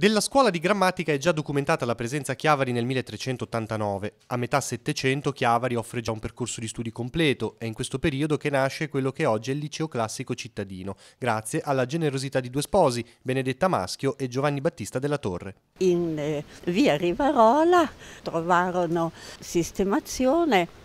Della scuola di grammatica è già documentata la presenza a Chiavari nel 1389. A metà Settecento Chiavari offre già un percorso di studi completo. È in questo periodo che nasce quello che oggi è il liceo classico cittadino, grazie alla generosità di due sposi, Benedetta Maschio e Giovanni Battista della Torre. In eh, via Rivarola trovarono sistemazione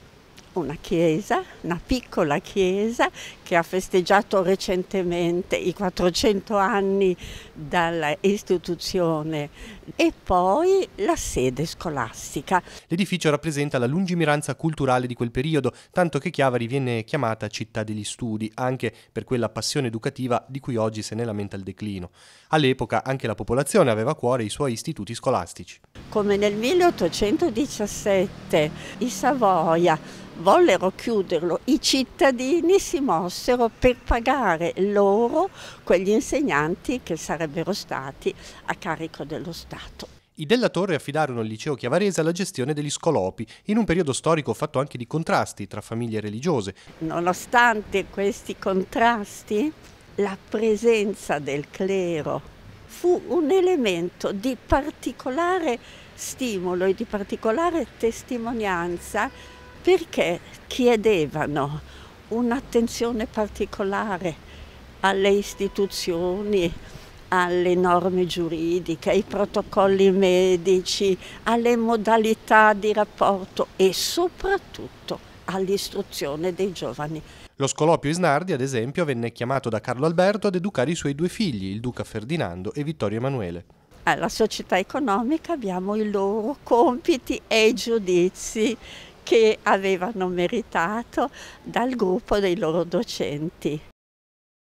una chiesa, una piccola chiesa che ha festeggiato recentemente i 400 anni dall'istituzione e poi la sede scolastica. L'edificio rappresenta la lungimiranza culturale di quel periodo, tanto che Chiavari viene chiamata città degli studi, anche per quella passione educativa di cui oggi se ne lamenta il declino. All'epoca anche la popolazione aveva a cuore i suoi istituti scolastici. Come nel 1817 i Savoia vollero chiuderlo, i cittadini si mossero per pagare loro quegli insegnanti che sarebbero stati a carico dello Stato. I Della Torre affidarono al liceo Chiavarese la gestione degli scolopi, in un periodo storico fatto anche di contrasti tra famiglie religiose. Nonostante questi contrasti, la presenza del clero fu un elemento di particolare stimolo e di particolare testimonianza perché chiedevano un'attenzione particolare alle istituzioni, alle norme giuridiche, ai protocolli medici, alle modalità di rapporto e soprattutto all'istruzione dei giovani. Lo scolopio Isnardi, ad esempio, venne chiamato da Carlo Alberto ad educare i suoi due figli, il duca Ferdinando e Vittorio Emanuele. Alla società economica abbiamo i loro compiti e i giudizi che avevano meritato dal gruppo dei loro docenti.